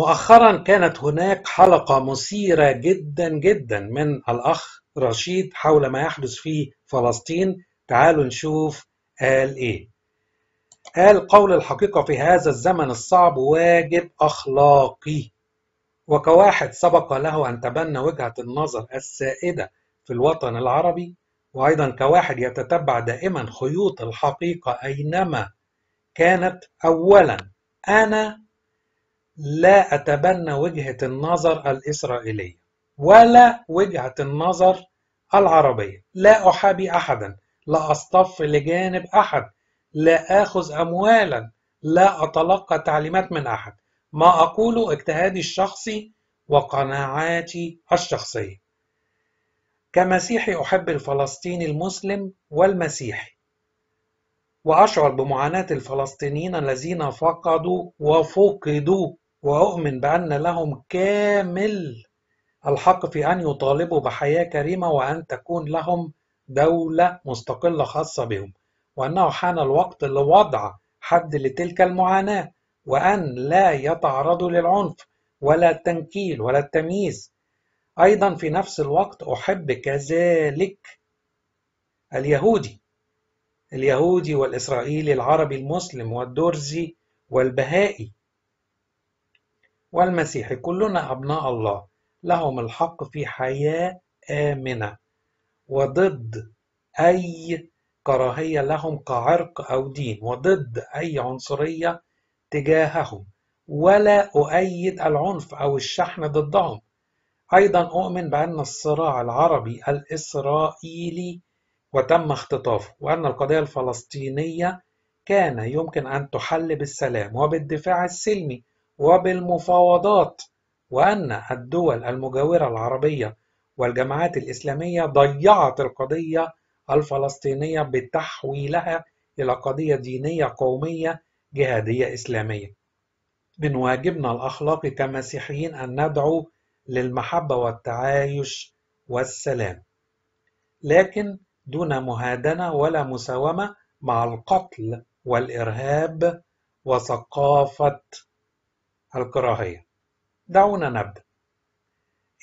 مؤخرا كانت هناك حلقة مثيرة جدا جدا من الأخ رشيد حول ما يحدث في فلسطين تعالوا نشوف قال إيه قال قول الحقيقة في هذا الزمن الصعب واجب أخلاقي وكواحد سبق له أن تبنى وجهة النظر السائدة في الوطن العربي وأيضا كواحد يتتبع دائما خيوط الحقيقة أينما كانت أولا أنا لا أتبنى وجهة النظر الإسرائيلية ولا وجهة النظر العربية لا أحابي أحدا لا أصطف لجانب أحد لا آخذ أموالا لا أتلقى تعليمات من أحد ما أقوله اجتهادي الشخصي وقناعاتي الشخصية كمسيحي أحب الفلسطيني المسلم والمسيحي وأشعر بمعاناة الفلسطينيين الذين فقدوا وفقدوا وأؤمن بأن لهم كامل الحق في أن يطالبوا بحياة كريمة وأن تكون لهم دولة مستقلة خاصة بهم وأنه حان الوقت لوضع حد لتلك المعاناة وأن لا يتعرضوا للعنف ولا التنكيل ولا التمييز أيضا في نفس الوقت أحب كذلك اليهودي اليهودي والإسرائيلي العربي المسلم والدرزي والبهائي والمسيح كلنا أبناء الله لهم الحق في حياة آمنة وضد أي كراهية لهم كعرق أو دين وضد أي عنصرية تجاههم ولا أؤيد العنف أو الشحن ضدهم أيضا أؤمن بأن الصراع العربي الإسرائيلي وتم اختطافه وأن القضية الفلسطينية كان يمكن أن تحل بالسلام وبالدفاع السلمي وبالمفاوضات وأن الدول المجاورة العربية والجماعات الإسلامية ضيعت القضية الفلسطينية بتحويلها إلى قضية دينية قومية جهادية إسلامية. من واجبنا الأخلاقي كمسيحيين أن ندعو للمحبة والتعايش والسلام. لكن دون مهادنة ولا مساومة مع القتل والإرهاب وثقافة الكراهية دعونا نبدأ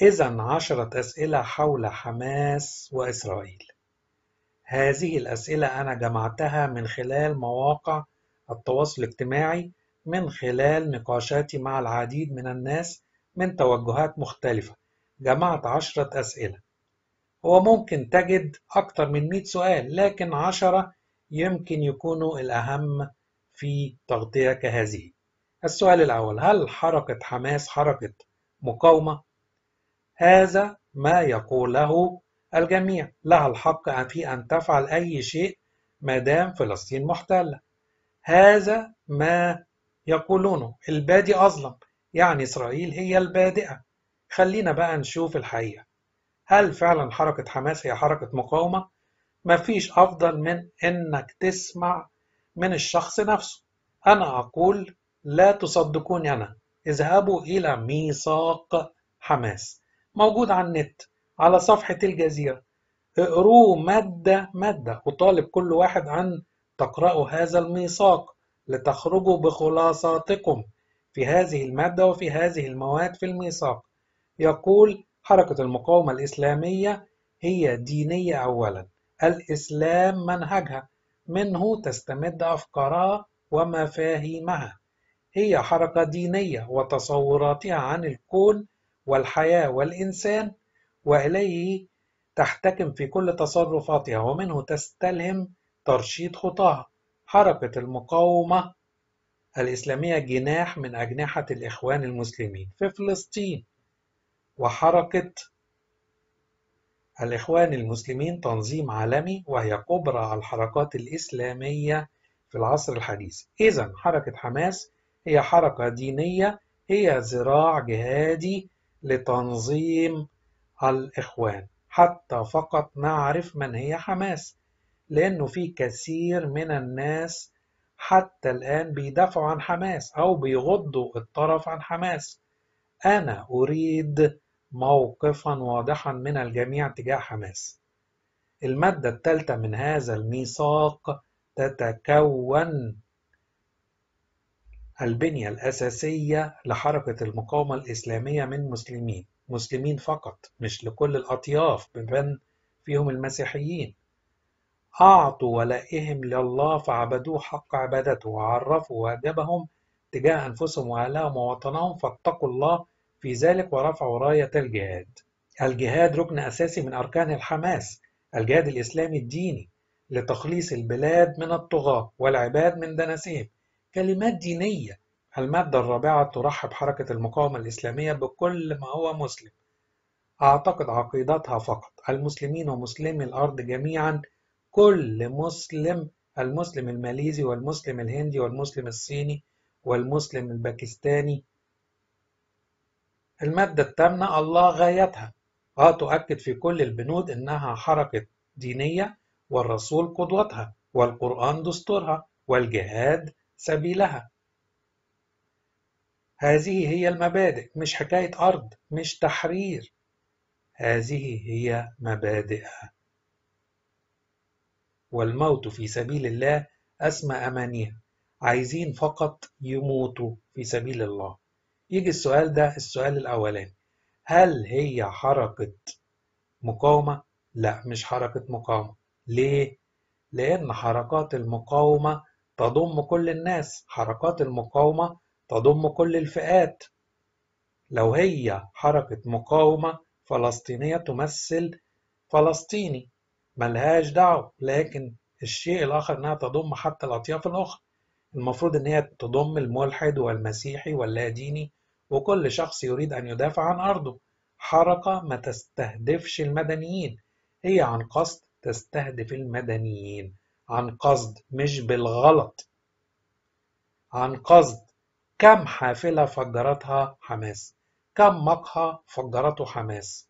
إذا عشرة أسئلة حول حماس وإسرائيل هذه الأسئلة أنا جمعتها من خلال مواقع التواصل الاجتماعي من خلال نقاشاتي مع العديد من الناس من توجهات مختلفة جمعت عشرة أسئلة هو ممكن تجد أكثر من مئة سؤال لكن عشرة يمكن يكونوا الأهم في تغطية كهذه السؤال الأول هل حركة حماس حركة مقاومة؟ هذا ما يقوله الجميع لها الحق في أن تفعل أي شيء ما دام فلسطين محتلة هذا ما يقولونه البادي أظلم يعني إسرائيل هي البادئة خلينا بقى نشوف الحقيقة هل فعلا حركة حماس هي حركة مقاومة؟ مفيش أفضل من إنك تسمع من الشخص نفسه أنا أقول لا تصدقوني أنا اذهبوا إلى ميثاق حماس موجود على النت على صفحة الجزيرة اقروه مادة مادة وطالب كل واحد أن تقرأوا هذا الميثاق لتخرجوا بخلاصاتكم في هذه المادة وفي هذه المواد في الميثاق يقول حركة المقاومة الإسلامية هي دينية أولا الإسلام منهجها منه تستمد أفكارها ومفاهيمها هي حركة دينية وتصوراتها عن الكون والحياة والإنسان وإليه تحتكم في كل تصرفاتها ومنه تستلهم ترشيد خطاها حركة المقاومة الإسلامية جناح من أجنحة الإخوان المسلمين في فلسطين وحركة الإخوان المسلمين تنظيم عالمي وهي كبرى الحركات الإسلامية في العصر الحديث إذا حركة حماس هي حركة دينية هي ذراع جهادي لتنظيم الإخوان حتى فقط نعرف من هي حماس لأنه في كثير من الناس حتى الآن بيدافعوا عن حماس أو بيغضوا الطرف عن حماس أنا أريد موقفا واضحا من الجميع تجاه حماس المادة الثالثة من هذا الميثاق تتكون البنية الأساسية لحركة المقاومة الإسلامية من مسلمين مسلمين فقط مش لكل الأطياف بمن فيهم المسيحيين أعطوا ولائهم لله فعبدوه حق عبادته وعرفوا واجبهم تجاه أنفسهم وأهلهم ووطنهم فاتقوا الله في ذلك ورفعوا راية الجهاد الجهاد ركن أساسي من أركان الحماس الجهاد الإسلامي الديني لتخليص البلاد من الطغاة والعباد من دنسهم كلمات دينية المادة الرابعة ترحب حركة المقاومة الإسلامية بكل ما هو مسلم أعتقد عقيدتها فقط المسلمين ومسلمي الأرض جميعا كل مسلم المسلم الماليزي والمسلم الهندي والمسلم الصيني والمسلم الباكستاني المادة الثامنة الله غايتها آه تؤكد في كل البنود إنها حركة دينية والرسول قدوتها والقرآن دستورها والجهاد سبيلها هذه هي المبادئ مش حكاية أرض مش تحرير هذه هي مبادئها والموت في سبيل الله أسمى أمانيها عايزين فقط يموتوا في سبيل الله يجي السؤال ده السؤال الأولاني هل هي حركة مقاومة؟ لا مش حركة مقاومة ليه؟ لأن حركات المقاومة تضم كل الناس حركات المقاومة تضم كل الفئات لو هي حركة مقاومة فلسطينية تمثل فلسطيني ملهاش دعوة لكن الشيء الآخر إنها تضم حتى الأطياف الأخرى المفروض إن هي تضم الملحد والمسيحي واللاديني وكل شخص يريد أن يدافع عن أرضه حركة ما تستهدفش المدنيين هي عن قصد تستهدف المدنيين عن قصد مش بالغلط عن قصد كم حافلة فجرتها حماس كم مقهى فجرته حماس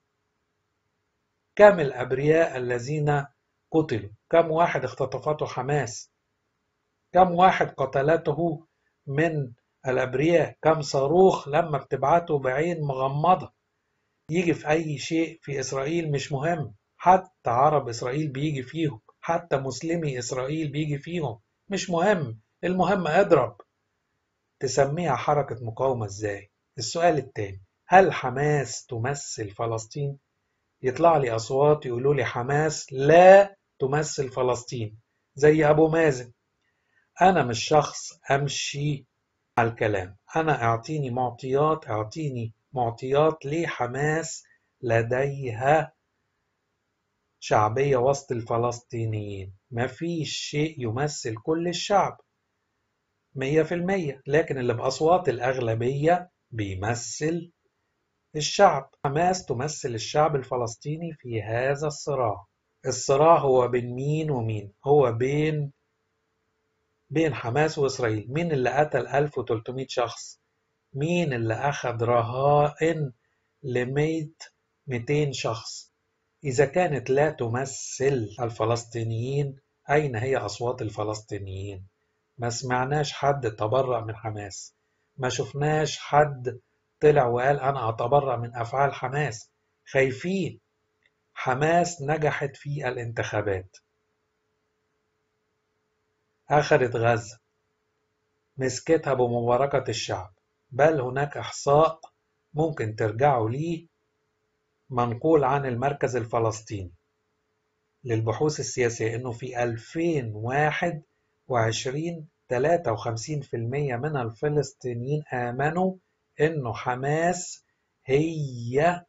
كم الأبرياء الذين قتلوا كم واحد اختطفته حماس كم واحد قتلته من الأبرياء كم صاروخ لما بتبعته بعين مغمضة يجي في أي شيء في إسرائيل مش مهم حتى عرب إسرائيل بيجي فيهم حتى مسلمي إسرائيل بيجي فيهم مش مهم المهم اضرب تسميها حركة مقاومة ازاي؟ السؤال التاني هل حماس تمثل فلسطين؟ يطلع لي أصوات يقولوا لي حماس لا تمثل فلسطين زي أبو مازن أنا مش شخص أمشي على الكلام أنا أعطيني معطيات أعطيني معطيات ليه حماس لديها شعبية وسط الفلسطينيين مفيش شيء يمثل كل الشعب مية في المية لكن اللي بأصوات الأغلبية بيمثل الشعب حماس تمثل الشعب الفلسطيني في هذا الصراع الصراع هو بين مين ومين هو بين بين حماس وإسرائيل مين اللي قتل 1300 شخص مين اللي أخذ رهائن لميت 200 شخص إذا كانت لا تمثل الفلسطينيين أين هي أصوات الفلسطينيين؟ ما سمعناش حد تبرأ من حماس ما شفناش حد طلع وقال أنا أتبرأ من أفعال حماس خايفين حماس نجحت في الانتخابات أخذت غزة مسكتها بمباركة الشعب بل هناك إحصاء ممكن ترجعوا ليه منقول عن المركز الفلسطيني للبحوث السياسية أنه في 2021 53% من الفلسطينيين آمنوا أنه حماس هي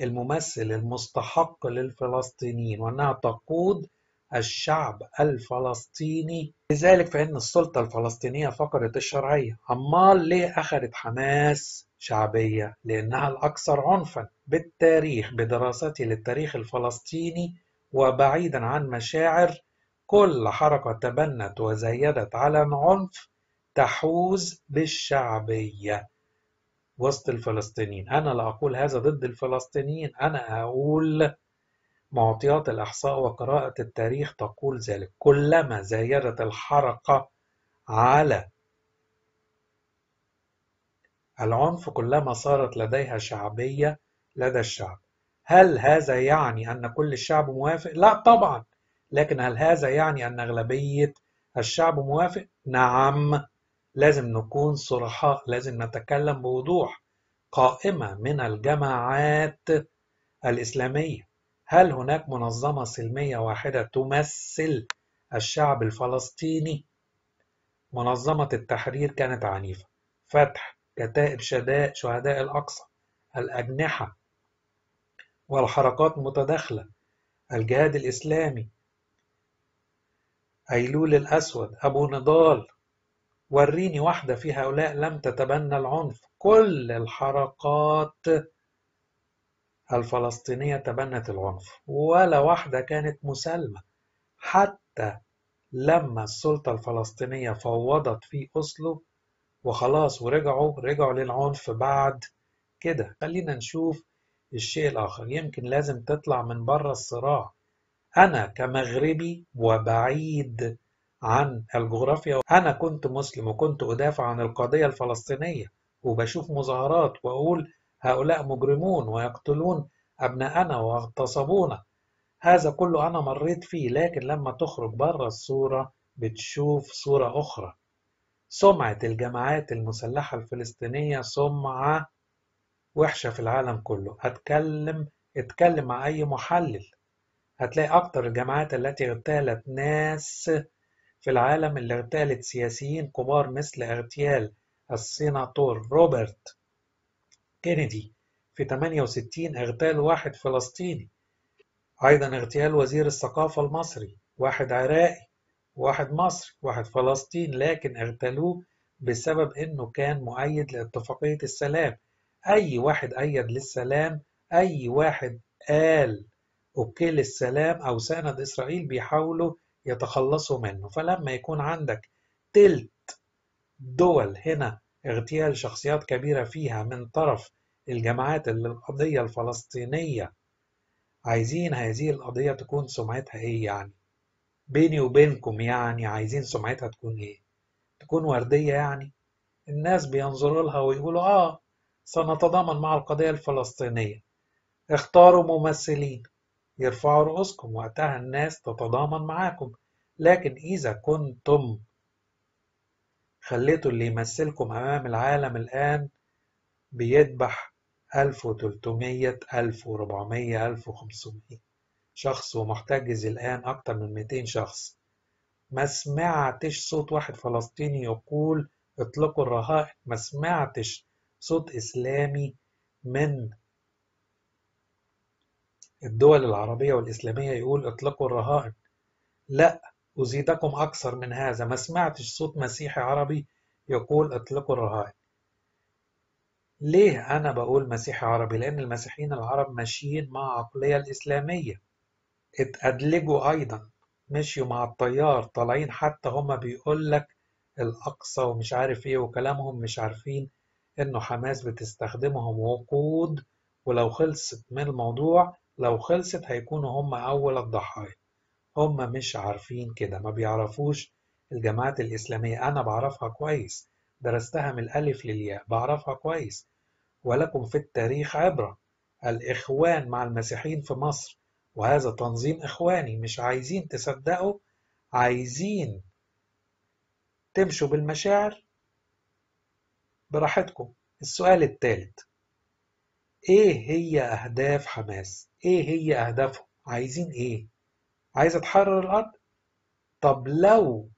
الممثل المستحق للفلسطينيين وأنها تقود الشعب الفلسطيني لذلك فإن السلطة الفلسطينية فقدت الشرعية أمال ليه أخذت حماس شعبية لأنها الأكثر عنفا بالتاريخ بدراستي للتاريخ الفلسطيني وبعيدا عن مشاعر كل حركة تبنت وزيدت على عنف تحوز بالشعبية وسط الفلسطينيين أنا لا أقول هذا ضد الفلسطينيين أنا أقول معطيات الإحصاء وقراءة التاريخ تقول ذلك كلما زايدت الحركة على العنف كلما صارت لديها شعبية لدى الشعب هل هذا يعني أن كل الشعب موافق؟ لا طبعا لكن هل هذا يعني أن أغلبية الشعب موافق؟ نعم لازم نكون صرحاء لازم نتكلم بوضوح قائمة من الجماعات الإسلامية هل هناك منظمة سلمية واحدة تمثل الشعب الفلسطيني؟ منظمة التحرير كانت عنيفة فتح كتائب شهداء الأقصى الأجنحة والحركات المتداخلة، الجهاد الإسلامي أيلول الأسود أبو نضال وريني واحدة في هؤلاء لم تتبنى العنف كل الحركات الفلسطينية تبنت العنف ولا واحدة كانت مسالمة حتى لما السلطة الفلسطينية فوضت في أسلو وخلاص ورجعوا رجعوا للعنف بعد كده خلينا نشوف الشيء الآخر يمكن لازم تطلع من بره الصراع أنا كمغربي وبعيد عن الجغرافيا أنا كنت مسلم وكنت أدافع عن القضية الفلسطينية وبشوف مظاهرات وأقول هؤلاء مجرمون ويقتلون أبناءنا ويغتصبونا هذا كله أنا مريت فيه لكن لما تخرج بره الصورة بتشوف صورة أخرى سمعة الجماعات المسلحة الفلسطينية سمعة وحشة في العالم كله هتكلم اتكلم مع أي محلل هتلاقي أكتر الجماعات التي اغتالت ناس في العالم اللي اغتالت سياسيين كبار مثل اغتيال السيناتور روبرت كينيدي في 68 اغتال واحد فلسطيني أيضا اغتيال وزير الثقافة المصري واحد عراقي واحد مصري واحد فلسطيني لكن اغتالوه بسبب إنه كان مؤيد لاتفاقية السلام أي واحد أيد للسلام أي واحد قال أوكي للسلام أو ساند إسرائيل بيحاولوا يتخلصوا منه فلما يكون عندك تلت دول هنا اغتيال شخصيات كبيرة فيها من طرف الجماعات اللي القضية الفلسطينية عايزين هذه القضية تكون سمعتها إيه يعني؟ بيني وبينكم يعني عايزين سمعتها تكون إيه؟ تكون وردية يعني؟ الناس بينظروا لها ويقولوا آه سنتضامن مع القضية الفلسطينية اختاروا ممثلين يرفعوا رؤوسكم وقتها الناس تتضامن معاكم لكن إذا كنتم خليته اللي يمثلكم أمام العالم الآن بيذبح 1300 1400 1500 شخص ومحتجز الآن أكتر من 200 شخص ما سمعتش صوت واحد فلسطيني يقول اطلقوا الرهائن ما سمعتش صوت إسلامي من الدول العربية والإسلامية يقول اطلقوا الرهائن لا أزيدكم أكثر من هذا ما سمعتش صوت مسيحي عربي يقول اطلقوا الرهائن ليه أنا بقول مسيحي عربي؟ لأن المسيحيين العرب ماشيين مع عقلية الإسلامية اتأدلجوا أيضا مشيوا مع التيار طالعين حتى هما بيقول لك الأقصى ومش عارف إيه وكلامهم مش عارفين إنه حماس بتستخدمهم وقود ولو خلصت من الموضوع لو خلصت هيكونوا هما أول الضحايا هم مش عارفين كده ما بيعرفوش الجماعات الإسلامية أنا بعرفها كويس درستها من الألف للياء بعرفها كويس ولكم في التاريخ عبرة الإخوان مع المسيحيين في مصر وهذا تنظيم إخواني مش عايزين تصدقوا عايزين تمشوا بالمشاعر براحتكم السؤال الثالث ايه هي اهداف حماس ايه هي اهدافهم عايزين ايه عايزة تحرر الأرض؟ طب لو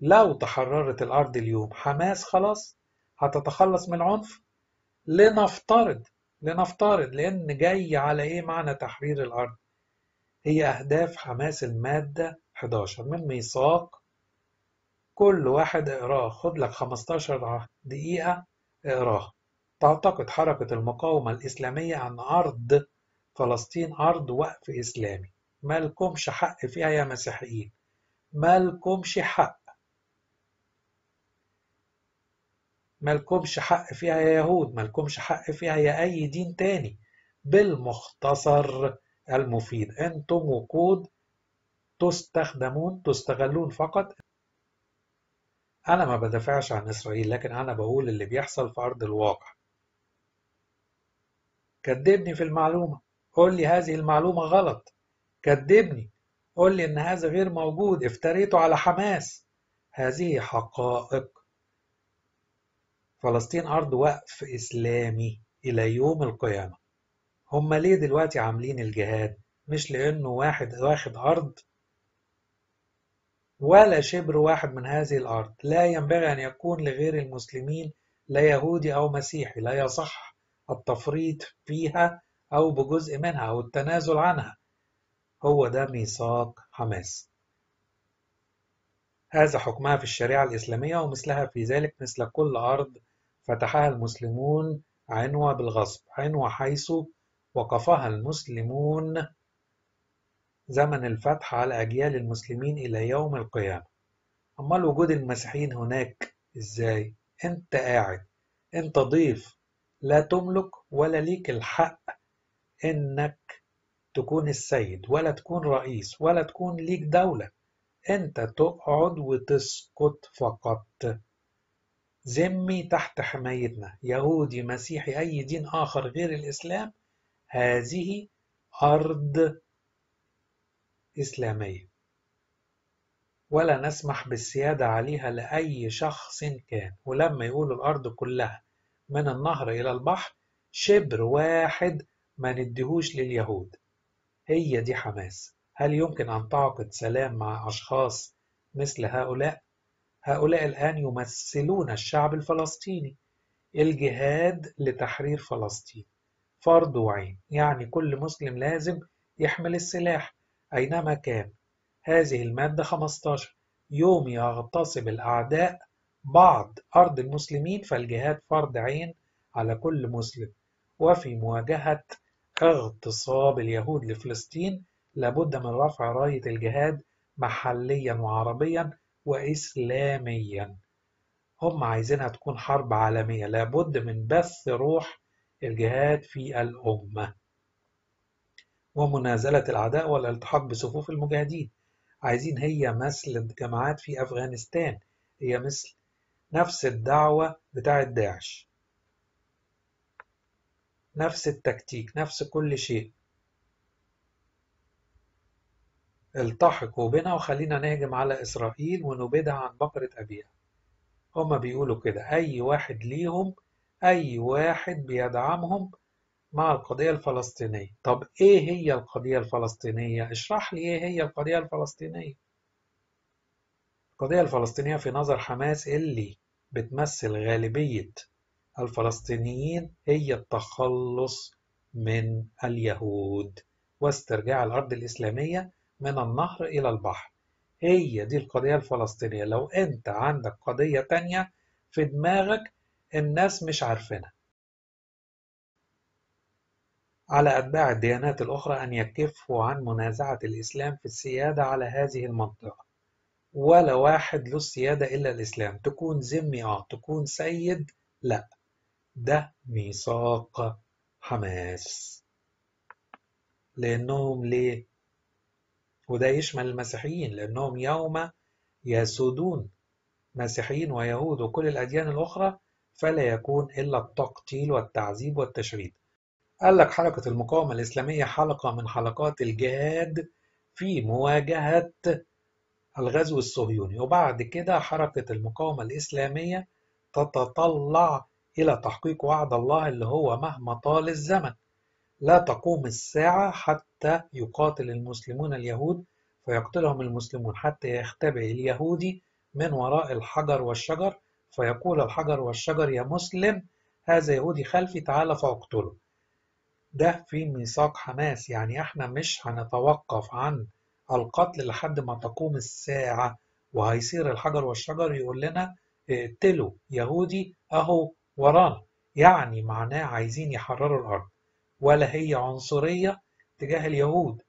لو تحررت الأرض اليوم حماس خلاص هتتخلص من العنف؟ لنفترض لنفترض لأن جاي على إيه معنى تحرير الأرض؟ هي أهداف حماس المادة 11 من ميثاق كل واحد اقراه خد لك 15 دقيقة اقراه تعتقد حركة المقاومة الإسلامية عن أرض فلسطين أرض وقف إسلامي مالكمش حق فيها يا مسيحيين مالكمش حق مالكمش حق فيها يا يهود مالكمش حق فيها يا أي دين تاني بالمختصر المفيد أنتم وقود تستخدمون تستغلون فقط أنا ما بدافعش عن إسرائيل لكن أنا بقول اللي بيحصل في أرض الواقع كدبني في المعلومة قول لي هذه المعلومة غلط كذبني قل لي إن هذا غير موجود افتريته على حماس هذه حقائق فلسطين أرض وقف إسلامي إلى يوم القيامة هم ليه دلوقتي عاملين الجهاد مش لأنه واحد واخد أرض ولا شبر واحد من هذه الأرض لا ينبغي أن يكون لغير المسلمين لا يهودي أو مسيحي لا يصح التفريط فيها أو بجزء منها أو التنازل عنها هو ده ميثاق حماس هذا حكمها في الشريعة الإسلامية ومثلها في ذلك مثل كل أرض فتحها المسلمون عنوة بالغصب عنوة حيث وقفها المسلمون زمن الفتح على أجيال المسلمين إلى يوم القيامة أمال وجود المسيحيين هناك إزاي؟ أنت قاعد أنت ضيف لا تملك ولا ليك الحق إنك تكون السيد ولا تكون رئيس ولا تكون ليك دولة أنت تقعد وتسكت فقط ذمي تحت حمايتنا يهودي مسيحي أي دين آخر غير الإسلام هذه أرض إسلامية ولا نسمح بالسيادة عليها لأي شخص كان ولما يقول الأرض كلها من النهر إلى البحر شبر واحد ما نديهوش لليهود هي دي حماس هل يمكن أن تعقد سلام مع أشخاص مثل هؤلاء؟ هؤلاء الآن يمثلون الشعب الفلسطيني الجهاد لتحرير فلسطين فرض وعين يعني كل مسلم لازم يحمل السلاح أينما كان هذه المادة 15 يوم يغتصب الأعداء بعض أرض المسلمين فالجهاد فرض عين على كل مسلم وفي مواجهة كاغتصاب اليهود لفلسطين لابد من رفع راية الجهاد محليا وعربيا وإسلاميا هم عايزينها تكون حرب عالمية لابد من بث روح الجهاد في الأمة ومنازلة الأعداء والالتحاق بصفوف المجاهدين عايزين هي مثل الجماعات في أفغانستان هي مثل نفس الدعوة بتاعة داعش نفس التكتيك نفس كل شيء التحقوا بنا وخلينا نهجم على إسرائيل ونبيدها عن بقرة أبيها هما بيقولوا كده أي واحد ليهم أي واحد بيدعمهم مع القضية الفلسطينية طب إيه هي القضية الفلسطينية؟ اشرح لي إيه هي القضية الفلسطينية القضية الفلسطينية في نظر حماس اللي بتمثل غالبية الفلسطينيين هي التخلص من اليهود واسترجاع الأرض الإسلامية من النهر إلى البحر هي دي القضية الفلسطينية لو أنت عندك قضية تانية في دماغك الناس مش عارفينها على أتباع الديانات الأخرى أن يكفوا عن منازعة الإسلام في السيادة على هذه المنطقة ولا واحد له السيادة إلا الإسلام تكون ذمي آه تكون سيد لا ده ميثاق حماس لأنهم ليه؟ وده يشمل المسيحيين لأنهم يوم يسودون مسيحيين ويهود وكل الأديان الأخرى فلا يكون إلا التقتيل والتعذيب والتشريد قال لك حركة المقاومة الإسلامية حلقة من حلقات الجهاد في مواجهة الغزو الصهيوني وبعد كده حركة المقاومة الإسلامية تتطلع إلى تحقيق وعد الله اللي هو مهما طال الزمن لا تقوم الساعة حتى يقاتل المسلمون اليهود فيقتلهم المسلمون حتى يختبئ اليهودي من وراء الحجر والشجر فيقول الحجر والشجر يا مسلم هذا يهودي خلفي تعالى فاقتله ده في ميثاق حماس يعني احنا مش هنتوقف عن القتل لحد ما تقوم الساعة وهيصير الحجر والشجر يقول لنا اقتلوا يهودي اهو ورانا يعني معناه عايزين يحرروا الأرض ولا هي عنصرية تجاه اليهود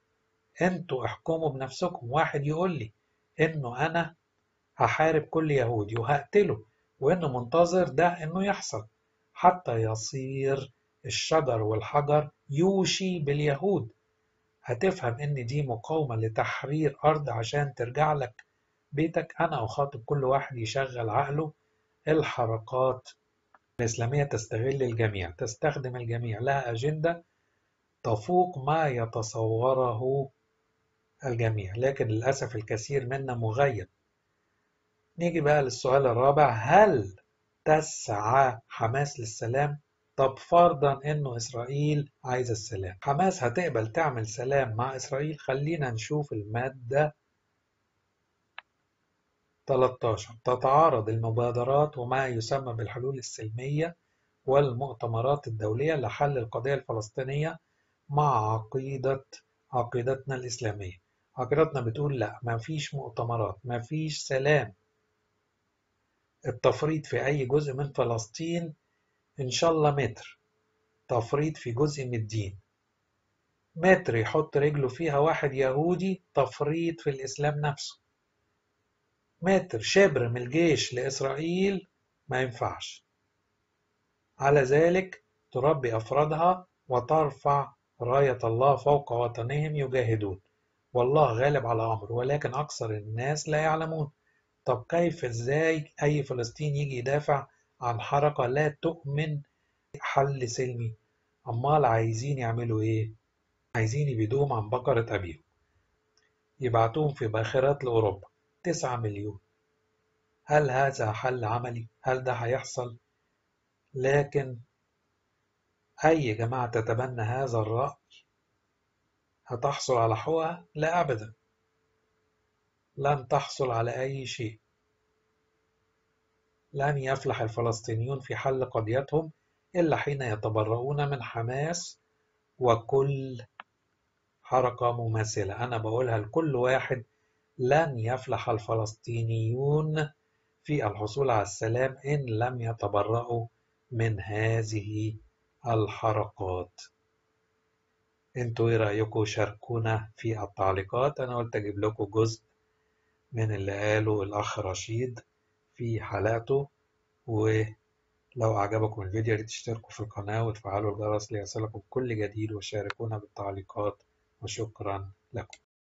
انتوا احكموا بنفسكم واحد يقول لي انه انا هحارب كل يهودي وهقتله وانه منتظر ده انه يحصل حتى يصير الشجر والحجر يوشي باليهود هتفهم ان دي مقاومة لتحرير ارض عشان ترجع لك بيتك انا اخاطب كل واحد يشغل عقله الحركات الإسلامية تستغل الجميع تستخدم الجميع لها أجندة تفوق ما يتصوره الجميع لكن للأسف الكثير منا مغيب نيجي بقى للسؤال الرابع هل تسعى حماس للسلام طب فرضا انه اسرائيل عايزه السلام حماس هتقبل تعمل سلام مع اسرائيل خلينا نشوف الماده 13 تتعارض المبادرات وما يسمى بالحلول السلمية والمؤتمرات الدولية لحل القضية الفلسطينية مع عقيدة عقيدتنا الإسلامية عقيدتنا بتقول لا ما فيش مؤتمرات ما فيش سلام التفريط في أي جزء من فلسطين إن شاء الله متر تفريط في جزء من الدين متر يحط رجله فيها واحد يهودي تفريط في الإسلام نفسه متر شبر من الجيش لإسرائيل ما ينفعش على ذلك تربي أفرادها وترفع راية الله فوق وطنهم يجاهدون والله غالب على أمره ولكن أكثر الناس لا يعلمون طب كيف إزاي أي فلسطيني يجي يدافع عن حركة لا تؤمن حل سلمي أمال عايزين يعملوا إيه؟ عايزين يبيدوهم عن بقرة أبيهم يبعتوهم في باخرات لأوروبا تسعة مليون هل هذا حل عملي؟ هل ده هيحصل؟ لكن أي جماعة تتبنى هذا الرأي هتحصل على حقوقها؟ لا أبدا لن تحصل على أي شيء لن يفلح الفلسطينيون في حل قضيتهم إلا حين يتبرؤون من حماس وكل حركة مماثلة أنا بقولها لكل واحد لن يفلح الفلسطينيون في الحصول على السلام إن لم يتبرأوا من هذه الحركات انتوا ايه رأيكم شاركونا في التعليقات انا قلت اجيب لكم جزء من اللي قاله الاخ رشيد في حلقته ولو اعجبكم الفيديو ريت تشتركوا في القناة وتفعلوا الجرس ليصلكم كل جديد وشاركونا بالتعليقات وشكرا لكم